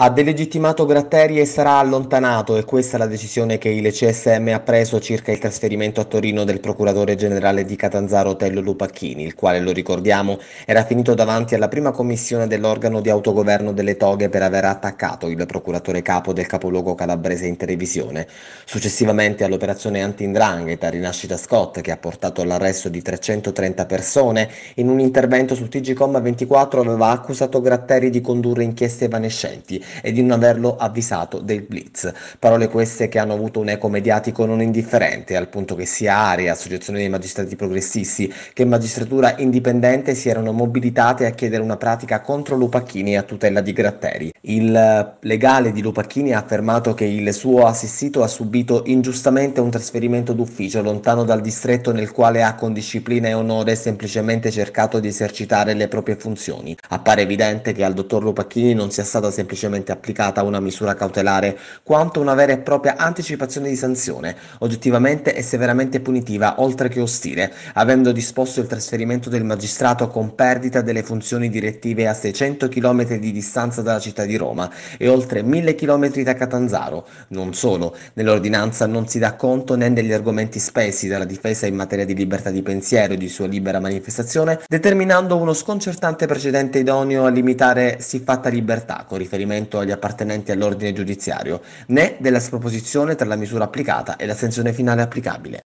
ha delegittimato Gratteri e sarà allontanato e questa è la decisione che il CSM ha preso circa il trasferimento a Torino del procuratore generale di Catanzaro Tello Lupacchini, il quale, lo ricordiamo, era finito davanti alla prima commissione dell'organo di autogoverno delle toghe per aver attaccato il procuratore capo del capoluogo calabrese in televisione. Successivamente all'operazione anti-indrangheta Rinascita Scott che ha portato all'arresto di 330 persone, in un intervento su TGCom 24 aveva accusato Gratteri di condurre inchieste evanescenti e di non averlo avvisato del blitz. Parole queste che hanno avuto un eco mediatico non indifferente, al punto che sia Aria, Associazione dei Magistrati Progressisti, che Magistratura Indipendente si erano mobilitate a chiedere una pratica contro Lupacchini a tutela di Gratteri. Il legale di Lupacchini ha affermato che il suo assistito ha subito ingiustamente un trasferimento d'ufficio lontano dal distretto nel quale ha con disciplina e onore semplicemente cercato di esercitare le proprie funzioni. Appare evidente che al dottor Lupacchini non sia stata semplicemente solamente applicata una misura cautelare, quanto una vera e propria anticipazione di sanzione, oggettivamente e severamente punitiva, oltre che ostile, avendo disposto il trasferimento del magistrato con perdita delle funzioni direttive a 600 km di distanza dalla città di Roma e oltre 1000 km da Catanzaro. Non solo, nell'ordinanza non si dà conto né degli argomenti spesi dalla difesa in materia di libertà di pensiero e di sua libera manifestazione, determinando uno sconcertante precedente idoneo a limitare siffatta libertà con riferimento riferimento agli appartenenti all'ordine giudiziario, né della sproposizione tra la misura applicata e la sanzione finale applicabile.